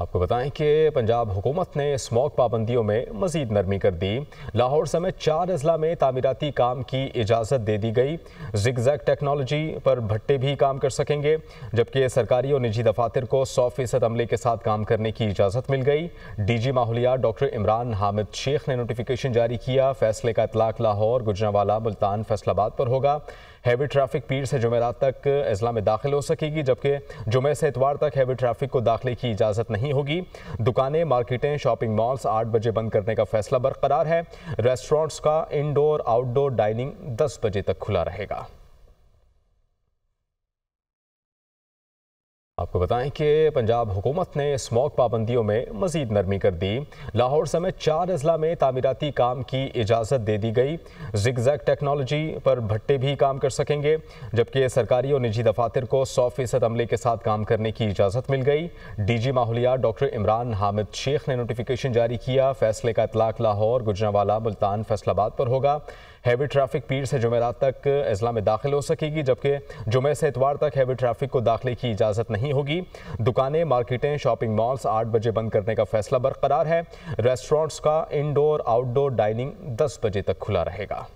आपको बताएं कि पंजाब हुकूमत ने स्मॉक पाबंदियों में मजीद नरमी कर दी लाहौर समेत चार अजला में तमीराती काम की इजाज़त दे दी गई जिगजैक टेक्नोलॉजी पर भट्टे भी काम कर सकेंगे जबकि सरकारी और निजी दफातर को सौ फीसद अमले के साथ काम करने की इजाज़त मिल गई डी जी माहौलिया डॉक्टर इमरान हामिद शेख ने नोटिफिकेशन जारी किया फैसले का इतलाक लाहौर गुजरावाला मुल्तान फैसलाबाद पर होगा हैवी ट्रैफिक पीर से जुमेरात तक अजला में दाखिल हो सकेगी जबकि जुमे से इतवार तक हैवी ट्रैफिक को दाखिले की इजाज़त नहीं होगी दुकानें मार्केटें शॉपिंग मॉल्स आठ बजे बंद करने का फैसला बरकरार है रेस्टोरेंट्स का इनडोर आउटडोर डाइनिंग दस बजे तक खुला रहेगा आपको बताएं कि पंजाब हुकूमत ने स्मॉक पाबंदियों में मजीद नरमी कर दी लाहौर समेत चार अजला में तमीराती काम की इजाज़त दे दी गई जिगजैक टेक्नोलॉजी पर भट्टे भी काम कर सकेंगे जबकि सरकारी और निजी दफातर को सौ फीसद अमले के साथ काम करने की इजाज़त मिल गई डी जी माहौलियात डॉक्टर इमरान हामिद शेख ने नोटिफिकेशन जारी किया फैसले का इतलाक लाहौर गुजरावाला मुल्तान फैसलाबाद पर होगा हैवी ट्रैफिक पीर से जुमेरात तक अजला में दाखिल हो सकेगी जबकि जुमे से इतवार तक हैवी ट्रैफिक को दाखिले की इजाज़त नहीं नहीं होगी दुकानें मार्केटें शॉपिंग मॉल्स आठ बजे बंद करने का फैसला बरकरार है रेस्टोरेंट्स का इंडोर आउटडोर डाइनिंग दस बजे तक खुला रहेगा